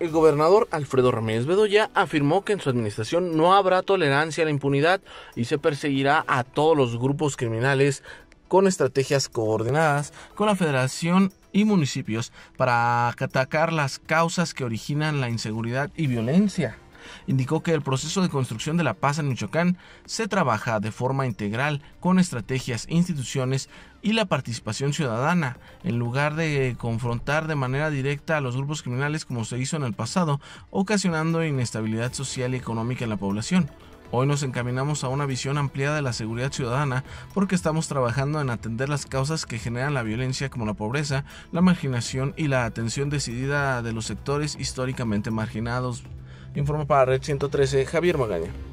El gobernador Alfredo Ramírez Bedoya afirmó que en su administración no habrá tolerancia a la impunidad y se perseguirá a todos los grupos criminales con estrategias coordinadas con la Federación y municipios para atacar las causas que originan la inseguridad y violencia indicó que el proceso de construcción de la paz en Michoacán se trabaja de forma integral con estrategias, instituciones y la participación ciudadana, en lugar de confrontar de manera directa a los grupos criminales como se hizo en el pasado, ocasionando inestabilidad social y económica en la población. Hoy nos encaminamos a una visión ampliada de la seguridad ciudadana porque estamos trabajando en atender las causas que generan la violencia como la pobreza, la marginación y la atención decidida de los sectores históricamente marginados. Informa para Red 113 Javier Magaña.